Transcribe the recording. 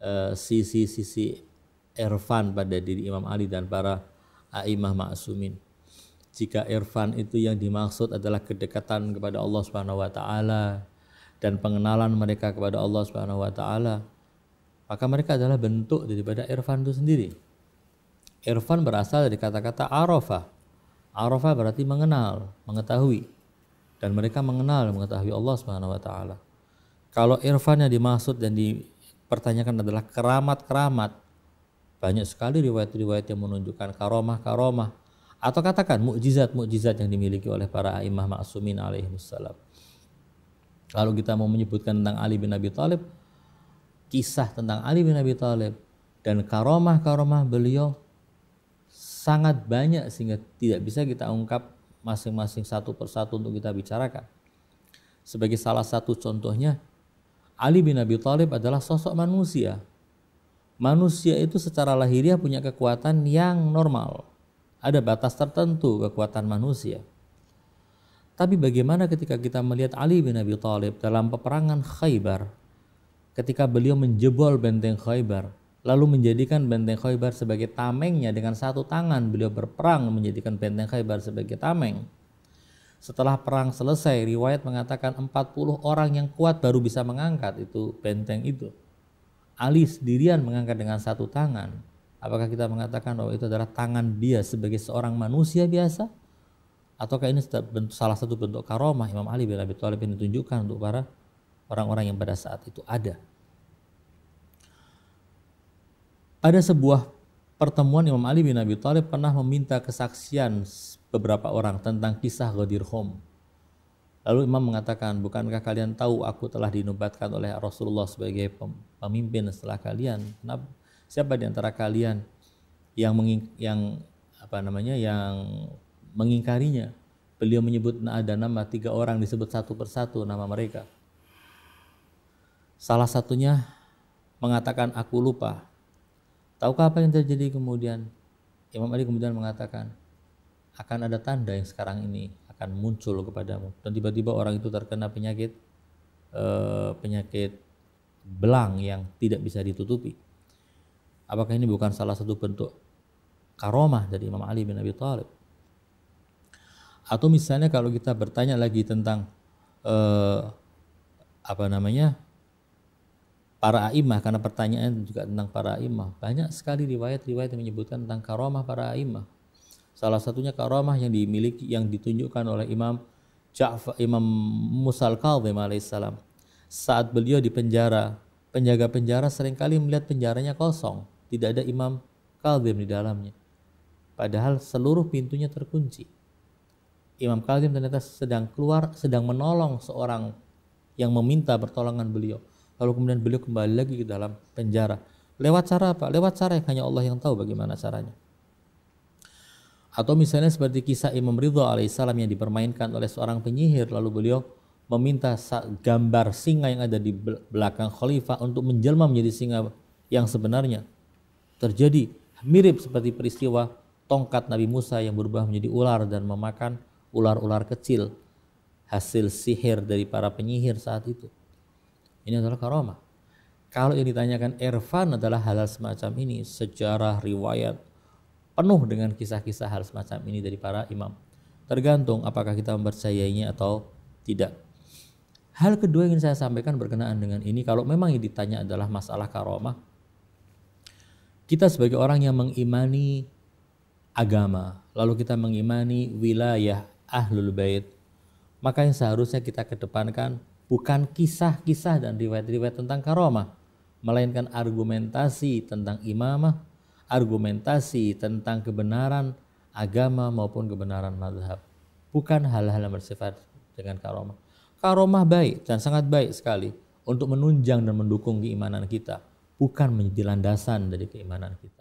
Eh, sisi-sisi uh, irfan pada diri Imam Ali dan para aimah ma'sumin. Jika irfan itu yang dimaksud adalah kedekatan kepada Allah Subhanahu wa taala dan pengenalan mereka kepada Allah Subhanahu wa taala, maka mereka adalah bentuk daripada irfan itu sendiri. Irfan berasal dari kata-kata arafah. Arafah berarti mengenal, mengetahui. Dan mereka mengenal, mengetahui Allah Subhanahu wa taala. Kalau irfan yang dimaksud dan di pertanyakan adalah keramat-keramat. Banyak sekali riwayat-riwayat yang menunjukkan karomah-karomah atau katakan mukjizat-mukjizat yang dimiliki oleh para imam maksumin alaihi Kalau kita mau menyebutkan tentang Ali bin Abi Thalib, kisah tentang Ali bin Abi Thalib dan karomah-karomah beliau sangat banyak sehingga tidak bisa kita ungkap masing-masing satu persatu untuk kita bicarakan. Sebagai salah satu contohnya, Ali bin Abi Thalib adalah sosok manusia. Manusia itu secara lahiriah punya kekuatan yang normal. Ada batas tertentu kekuatan manusia. Tapi bagaimana ketika kita melihat Ali bin Abi Thalib dalam peperangan Khaybar, ketika beliau menjebol benteng Khaybar, lalu menjadikan benteng Khaybar sebagai tamengnya dengan satu tangan beliau berperang menjadikan benteng Khaybar sebagai tameng setelah perang selesai, riwayat mengatakan 40 orang yang kuat baru bisa mengangkat itu benteng itu. Ali sendirian mengangkat dengan satu tangan. Apakah kita mengatakan bahwa itu adalah tangan dia sebagai seorang manusia biasa? Ataukah ini salah satu bentuk karomah Imam Ali bin Abi Thalib yang ditunjukkan untuk para orang-orang yang pada saat itu ada? ada sebuah pertemuan Imam Ali bin Abi Thalib pernah meminta kesaksian beberapa orang tentang kisah Ghadir Khum. Lalu Imam mengatakan, bukankah kalian tahu aku telah dinubatkan oleh Rasulullah sebagai pemimpin setelah kalian? Kenapa? Siapa di antara kalian yang menging, yang apa namanya yang mengingkarinya? Beliau menyebut nah, ada nama tiga orang disebut satu persatu nama mereka. Salah satunya mengatakan aku lupa. Tahukah apa yang terjadi kemudian? Imam Ali kemudian mengatakan, akan ada tanda yang sekarang ini akan muncul kepadamu. Dan tiba-tiba orang itu terkena penyakit eh, penyakit belang yang tidak bisa ditutupi. Apakah ini bukan salah satu bentuk karomah dari Imam Ali bin Abi Thalib? Atau misalnya kalau kita bertanya lagi tentang eh, apa namanya para imah karena pertanyaan juga tentang para imah banyak sekali riwayat-riwayat yang menyebutkan tentang karomah para imah salah satunya karomah yang dimiliki yang ditunjukkan oleh Imam Ja'far Imam Musal al alaihissalam saat beliau di penjara penjaga penjara seringkali melihat penjaranya kosong tidak ada Imam Kadhim di dalamnya padahal seluruh pintunya terkunci Imam Kadhim ternyata sedang keluar sedang menolong seorang yang meminta pertolongan beliau lalu kemudian beliau kembali lagi ke dalam penjara. Lewat cara apa? Lewat cara yang hanya Allah yang tahu bagaimana caranya. Atau misalnya seperti kisah Imam Ridho alaihissalam yang dipermainkan oleh seorang penyihir lalu beliau meminta gambar singa yang ada di belakang khalifah untuk menjelma menjadi singa yang sebenarnya. Terjadi mirip seperti peristiwa tongkat Nabi Musa yang berubah menjadi ular dan memakan ular-ular kecil hasil sihir dari para penyihir saat itu. Ini adalah karomah. Kalau yang ditanyakan Irfan adalah hal-hal semacam ini, sejarah, riwayat, penuh dengan kisah-kisah hal semacam ini dari para imam. Tergantung apakah kita mempercayainya atau tidak. Hal kedua yang ingin saya sampaikan berkenaan dengan ini, kalau memang yang ditanya adalah masalah karomah, kita sebagai orang yang mengimani agama, lalu kita mengimani wilayah ahlul bait, maka yang seharusnya kita kedepankan bukan kisah-kisah dan riwayat-riwayat tentang karomah, melainkan argumentasi tentang imamah, argumentasi tentang kebenaran agama maupun kebenaran madhab. Bukan hal-hal yang bersifat dengan karomah. Karomah baik dan sangat baik sekali untuk menunjang dan mendukung keimanan kita, bukan menjadi landasan dari keimanan kita.